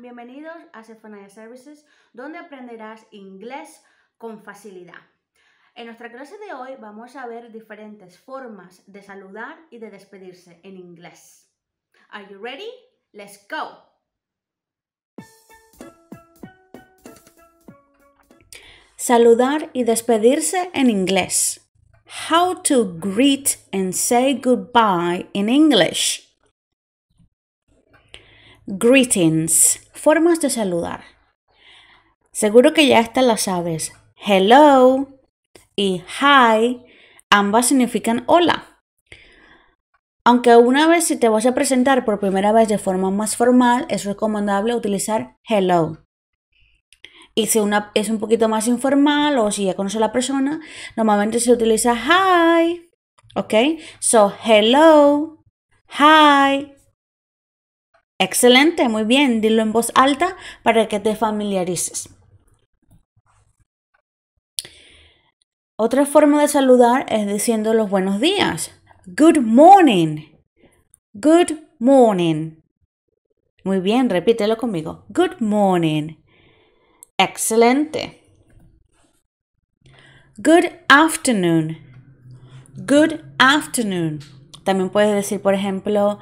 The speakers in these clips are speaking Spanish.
bienvenidos a Sephania Services, donde aprenderás inglés con facilidad. En nuestra clase de hoy vamos a ver diferentes formas de saludar y de despedirse en inglés. Are you ready? Let's go. Saludar y despedirse en inglés. How to greet and say goodbye in English. Greetings. Formas de saludar. Seguro que ya estas las sabes. Hello y hi ambas significan hola. Aunque una vez si te vas a presentar por primera vez de forma más formal, es recomendable utilizar hello. Y si es un poquito más informal o si ya conoce a la persona, normalmente se utiliza hi. ¿Ok? So, hello, hi, Excelente, muy bien, dilo en voz alta para que te familiarices. Otra forma de saludar es diciendo los buenos días. Good morning. Good morning. Muy bien, repítelo conmigo. Good morning. Excelente. Good afternoon. Good afternoon. También puedes decir, por ejemplo,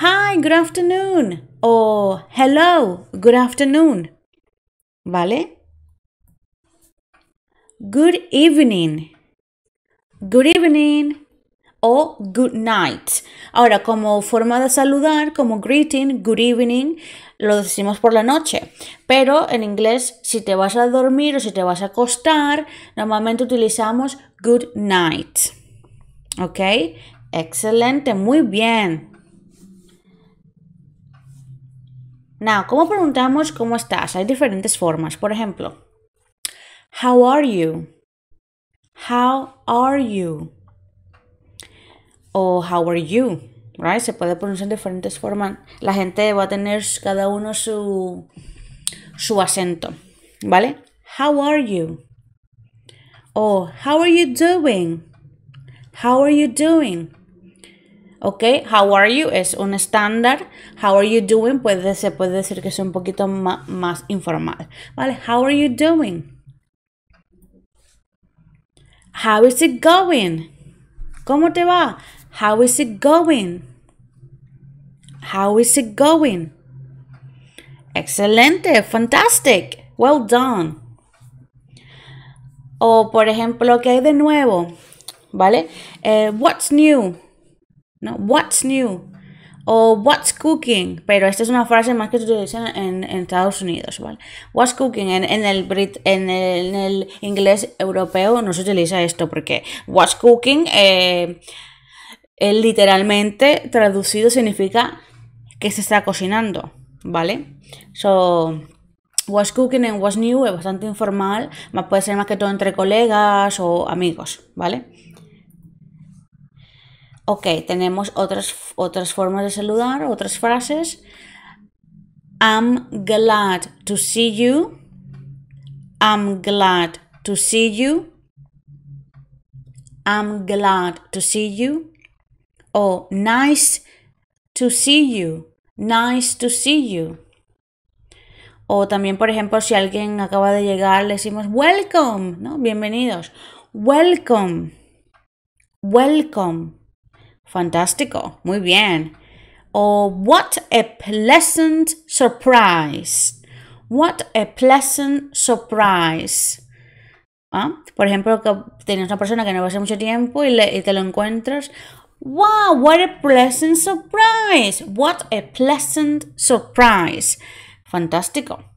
hi, good afternoon o hello, good afternoon. ¿Vale? Good evening. Good evening o good night. Ahora, como forma de saludar, como greeting, good evening, lo decimos por la noche. Pero en inglés, si te vas a dormir o si te vas a acostar, normalmente utilizamos good night. ¿Ok? Excelente, muy bien. Now, ¿cómo preguntamos cómo estás? Hay diferentes formas. Por ejemplo, How are you? How are you? O How are you? Right? Se puede pronunciar en diferentes formas. La gente va a tener cada uno su, su acento. ¿Vale? How are you? O How are you doing? How are you doing? ¿ok? How are you es un estándar. How are you doing puede, se puede decir que es un poquito más, informal, ¿vale? How are you doing? How is it going? ¿Cómo te va? How is it going? How is it going? Excelente, fantastic, well done. O por ejemplo, ¿qué hay de nuevo? ¿Vale? Eh, what's new? ¿no? What's new? O what's cooking, pero esta es una frase más que se utiliza en, Estados Unidos, ¿vale? What's cooking en, el en, el inglés europeo no se utiliza esto porque what's cooking eh, literalmente traducido significa que se está cocinando, ¿vale? So, what's cooking and what's new es bastante informal, más puede ser más que todo entre colegas o amigos, ¿vale? Ok, tenemos otras, otras formas de saludar, otras frases. I'm glad to see you. I'm glad to see you. I'm glad to see you. O nice to see you. Nice to see you. O también, por ejemplo, si alguien acaba de llegar, le decimos welcome, ¿no? Bienvenidos. Welcome. Welcome. Fantástico, muy bien. O oh, what a pleasant surprise. What a pleasant surprise. Ah, por ejemplo, que tienes una persona que no ves hace mucho tiempo y, y te lo encuentras. Wow, what a pleasant surprise. What a pleasant surprise. Fantástico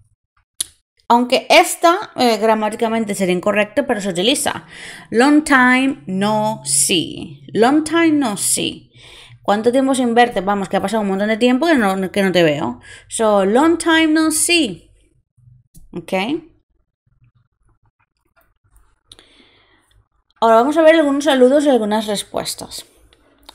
aunque esta eh, gramáticamente sería incorrecta, pero se utiliza. Long time no see. Long time no see. ¿Cuánto tiempo sin verte? Vamos, que ha pasado un montón de tiempo que no, que no te veo. So, long time no see. ¿Ok? Ahora vamos a ver algunos saludos y algunas respuestas.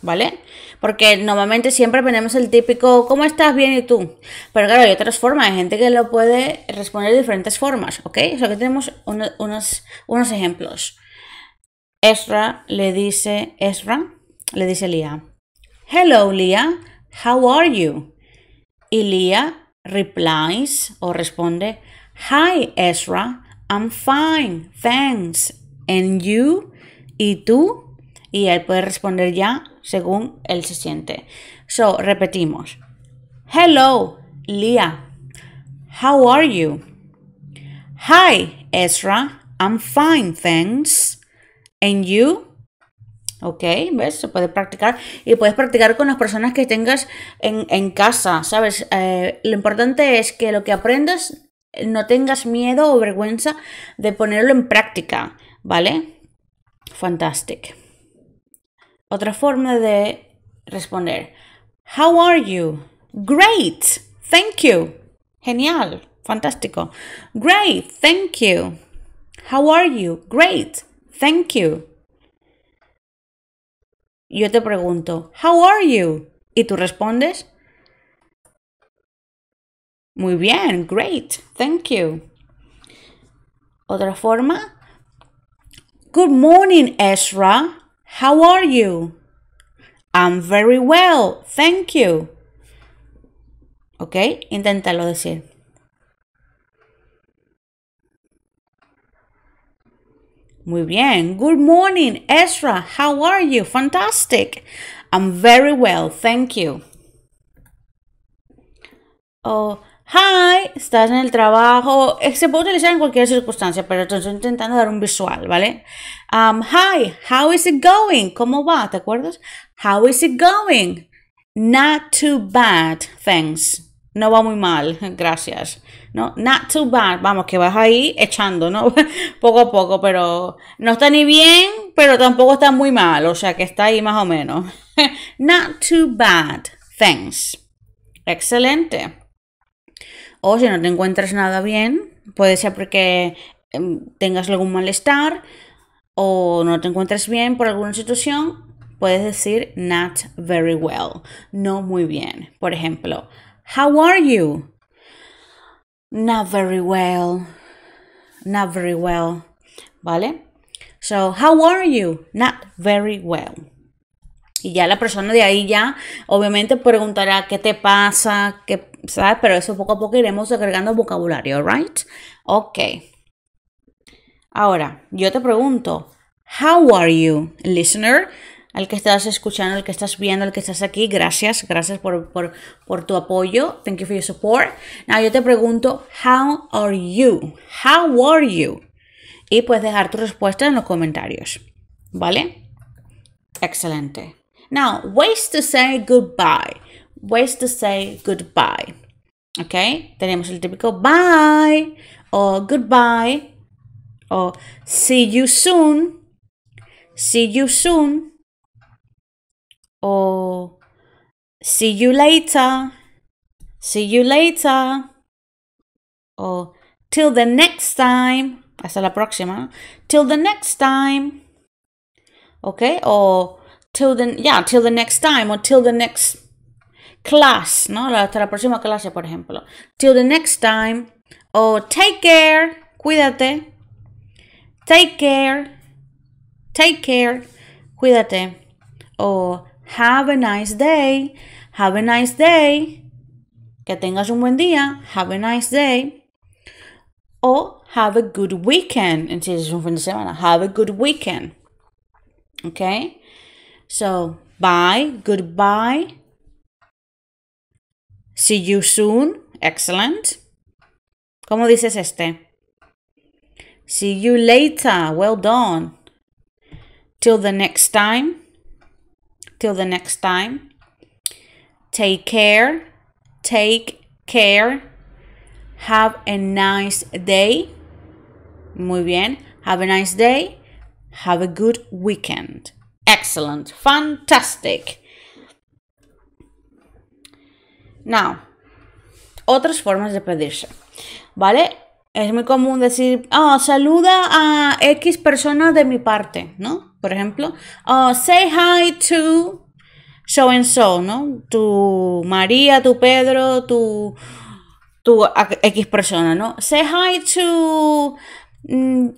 ¿vale? Porque normalmente siempre tenemos el típico, ¿cómo estás? Bien, ¿y tú? Pero claro, hay otras formas, hay gente que lo puede responder de diferentes formas, ¿ok? O sea, aquí tenemos unos, unos ejemplos. Ezra le dice, Ezra le dice Lia, Hello, Lia, how are you? Y Lia replies o responde, Hi, Ezra, I'm fine, thanks. And you? ¿Y tú? Y él puede responder ya, según él se siente. So, repetimos. Hello, Lia. How are you? Hi, Ezra. I'm fine, thanks. And you? ¿Ok? ¿Ves? Se puede practicar y puedes practicar con las personas que tengas en, casa, ¿sabes? Eh, lo importante es que lo que aprendas no tengas miedo o vergüenza de ponerlo en práctica, ¿vale? Fantastic. Otra forma de responder. How are you? Great. Thank you. Genial. Fantástico. Great. Thank you. How are you? Great. Thank you. Yo te pregunto, How are you? Y tú respondes, Muy bien, great, thank you. Otra forma, Good morning, Ezra. How are you? I'm very well, thank you. Okay, Inténtalo decir. Muy bien. Good morning, Ezra. How are you? Fantastic. I'm very well, thank you. Oh, Hi, estás en el trabajo. Eh, se puede utilizar en cualquier circunstancia, pero estoy intentando dar un visual, ¿vale? Um, hi, how is it going? ¿Cómo va? ¿Te acuerdas? How is it going? Not too bad, thanks. No va muy mal, gracias. No, not too bad. Vamos, que vas ahí echando, ¿no? poco a poco, pero no está ni bien, pero tampoco está muy mal. O sea, que está ahí más o menos. not too bad, thanks. Excelente. O si no te encuentras nada bien, puede ser porque em, tengas algún malestar o no te encuentres bien por alguna situación, puedes decir not very well, no muy bien. Por ejemplo, how are you? Not very well. Not very well. ¿Vale? So, how are you? Not very well. Y ya la persona de ahí ya obviamente preguntará qué te pasa, ¿sabes? Pero eso poco a poco iremos agregando vocabulario, ¿right? Ok. Ahora, yo te pregunto, how are you, listener? al que estás escuchando, al que estás viendo, al que estás aquí, gracias, gracias por, tu apoyo. Thank you for your support. Now yo te pregunto, how are you? How are you? Y puedes dejar tu respuesta en los comentarios. ¿Vale? Excelente. Now, ways to say goodbye. Ways to say goodbye. Okay? Tenemos el típico bye or goodbye or see you soon. See you soon. Or see you later. See you later. Or till the next time. Hasta la próxima. Till the next time. Okay? Or till the, yeah, till the next time or till the next class, ¿no? Hasta la próxima clase, por ejemplo. Till the next time o take care, cuídate. Take care, take care, cuídate. O have a nice day, have a nice day. Que tengas un buen día, have a nice day. O have a good weekend. un fin de semana. Have a good weekend. Okay? So, bye, goodbye. See you soon. Excellent. ¿Cómo dices este? See you later. Well done. Till the next time. Till the next time. Take care. Take care. Have a nice day. Muy bien. Have a nice day. Have a good weekend. Excelente, Fantastic. Now, otras formas de pedirse. ¿Vale? Es muy común decir, ah, saluda a X persona de mi parte, ¿no? Por ejemplo, ah, say hi to so and so, ¿no? Tu María, tu Pedro, tu, tu X persona, ¿no? Say hi to mm,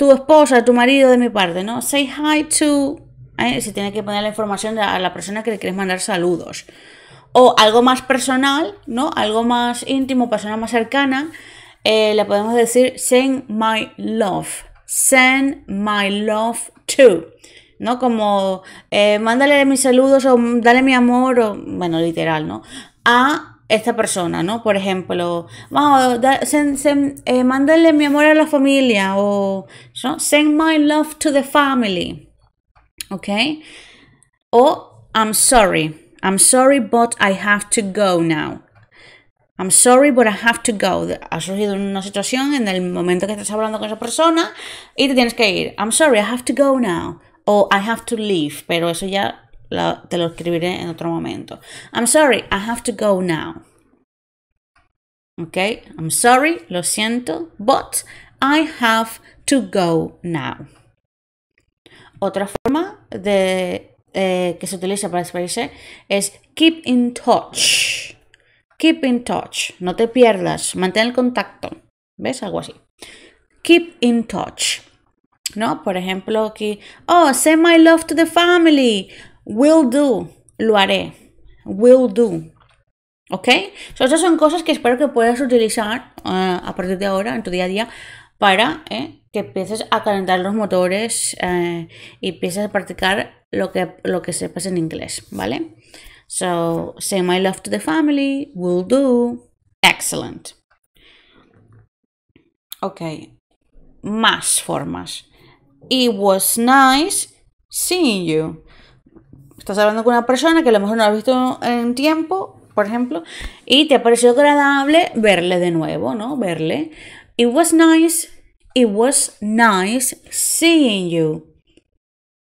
tu esposa, tu marido de mi parte, ¿no? Say hi to. Eh, si tiene que poner la información a la persona que le quieres mandar saludos. O algo más personal, ¿no? Algo más íntimo, persona más cercana. Eh, le podemos decir send my love. Send my love to. ¿No? Como eh, mándale mis saludos o dale mi amor, o bueno, literal, ¿no? A esta persona, ¿no? Por ejemplo, eh, mandale mi amor a la familia o send my love to the family, ¿ok? O I'm sorry, I'm sorry but I have to go now. I'm sorry, but I have to go. Ha surgido una situación en el momento que estás hablando con esa persona y te tienes que ir. I'm sorry, I have to go now. O I have to leave. Pero eso ya te lo escribiré en otro momento. I'm sorry, I have to go now. Ok, I'm sorry, lo siento, but I have to go now. Otra forma de, eh, que se utiliza para expresarse es keep in touch. Keep in touch, no te pierdas, mantén el contacto. ¿Ves? Algo así. Keep in touch. ¿No? Por ejemplo, aquí, oh, send my love to the family. Will do, lo haré. Will do. ¿Ok? So, estas son cosas que espero que puedas utilizar eh, a partir de ahora en tu día a día para eh, que empieces a calentar los motores eh, y empieces a practicar lo que, lo que sepas en inglés, ¿vale? So, say my love to the family, will do. Excellent. Ok. Más formas. It was nice seeing you estás hablando con una persona que a lo mejor no has visto en tiempo, por ejemplo, y te ha parecido agradable verle de nuevo, ¿no? Verle. It was nice. It was nice seeing you.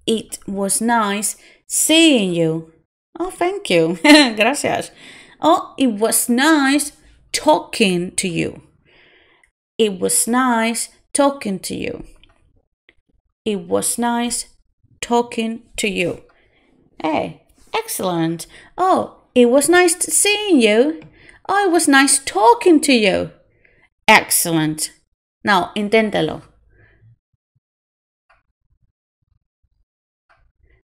It was nice seeing you. Oh, thank you. Gracias. Oh, it was nice talking to you. It was nice talking to you. It was nice talking to you. Hey, eh, Excellent. Oh, it was nice seeing you. Oh, it was nice talking to you. Excellent. Now, inténtelo.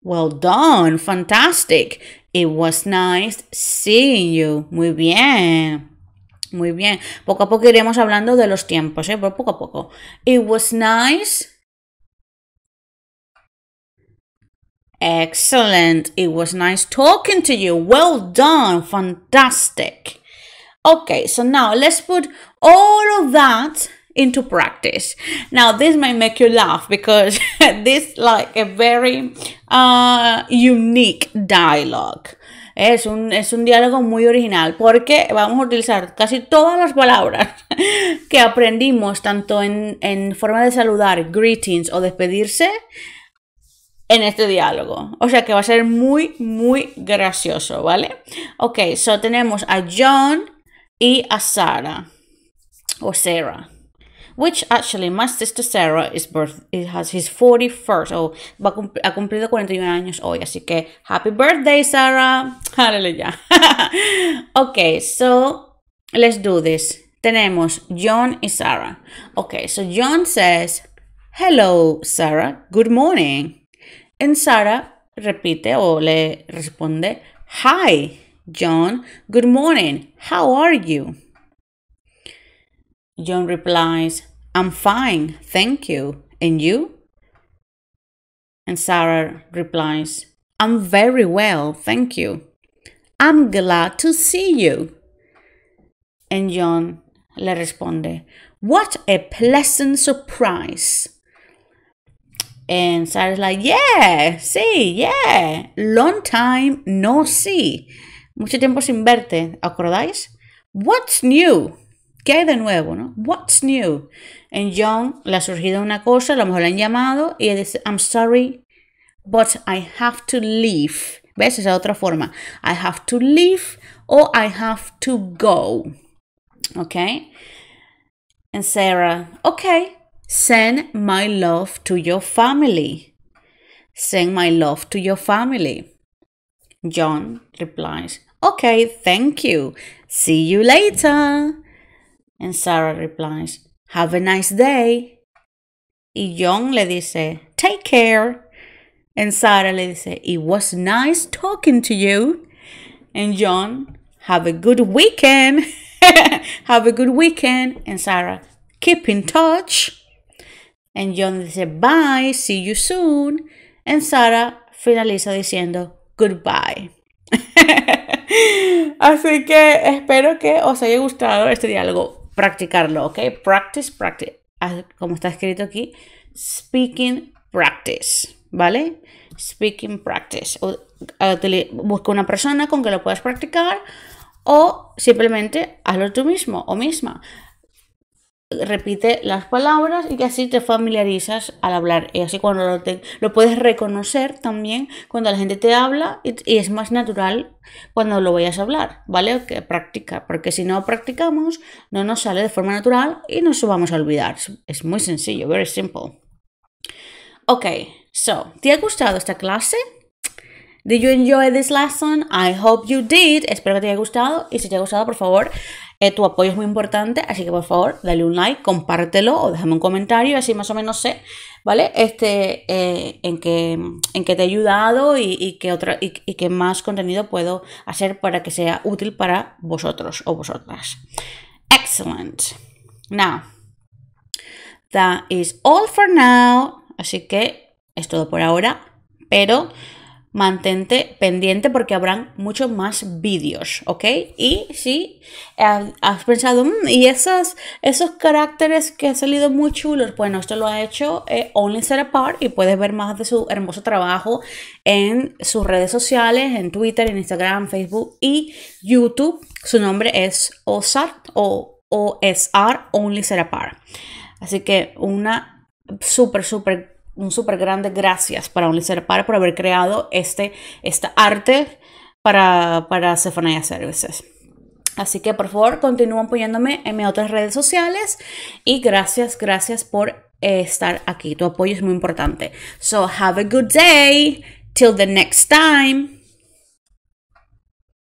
Well done, fantastic. It was nice seeing you. Muy bien. Muy bien. Poco a poco iremos hablando de los tiempos, ¿eh? Pero poco a poco. It was nice Excellent. It was nice talking to you. Well done. Fantastic. Okay, so now let's put all of that into practice. Now, this may make you laugh because this like a very uh, unique dialogue. Es un, es un diálogo muy original porque vamos a utilizar casi todas las palabras que aprendimos tanto en, en forma de saludar, greetings o despedirse, en este diálogo. O sea que va a ser muy, muy gracioso, ¿vale? Ok, so tenemos a John y a Sarah. O Sarah. Which actually, my sister Sarah is birth, has his 41st, o ha cumplido 41 años hoy, así que happy birthday, Sarah. Aleluya. ok, so let's do this. Tenemos John y Sarah. Ok, so John says, Hello, Sarah. Good morning. And Sarah repite o le responde, Hi, John, good morning, how are you? John replies, I'm fine, thank you, and you? And Sarah replies, I'm very well, thank you. I'm glad to see you. And John le responde, What a pleasant surprise! And Sarah's like, yeah, sí, yeah. Long time no see. Mucho tiempo sin verte, ¿acordáis? What's new? ¿Qué hay de nuevo, no? What's new? En John le ha surgido una cosa, a lo mejor le han llamado y él dice, I'm sorry, but I have to leave. ¿Ves? Esa otra forma. I have to leave or I have to go. ¿Ok? And Sarah, ok, Send my love to your family. Send my love to your family. John replies, Okay, thank you. See you later. And Sarah replies, Have a nice day. Y John le dice, Take care. And Sarah le dice, It was nice talking to you. And John, Have a good weekend. Have a good weekend. And Sarah, Keep in touch. And John dice, bye, see you soon. And Sara finaliza diciendo, goodbye. Así que espero que os haya gustado este diálogo. Practicarlo, ¿ok? Practice, practice. Como está escrito aquí, speaking practice, ¿vale? Speaking practice. Eh, busca una persona con que lo puedas practicar o simplemente hazlo tú mismo o misma repite las palabras y que así te familiarizas al hablar. Y así cuando lo, puedes reconocer también cuando la gente te habla y, es más natural cuando lo vayas a hablar, ¿vale? Que practica, porque si no practicamos no nos sale de forma natural y nos vamos a olvidar. Es muy sencillo, very simple. Ok, so, ¿te ha gustado esta clase? Did you enjoy this lesson? I hope you did. Espero que te haya gustado y si te ha gustado, por favor, eh, tu apoyo es muy importante, así que por favor, dale un like, compártelo o déjame un comentario, así más o menos sé, ¿vale? Este, eh, en, qué, en que te he ayudado y, qué que y, más contenido puedo hacer para que sea útil para vosotros o vosotras. Excellent. Now, that is all for now. Así que es todo por ahora, pero mantente pendiente porque habrán muchos más vídeos, ¿ok? Y si has pensado, mm, y esos caracteres que han salido muy chulos, bueno, esto lo ha hecho eh, Only Set Apart y puedes ver más de su hermoso trabajo en sus redes sociales, en Twitter, en Instagram, Facebook y YouTube. Su nombre es OSART o OSR Only Set Apart. Así que una súper, súper un súper grande gracias para un Ser por haber creado este, esta arte para, para Services. Así que por favor continúen apoyándome en mis otras redes sociales y gracias, gracias por eh, estar aquí. Tu apoyo es muy importante. So have a good day. Till the next time.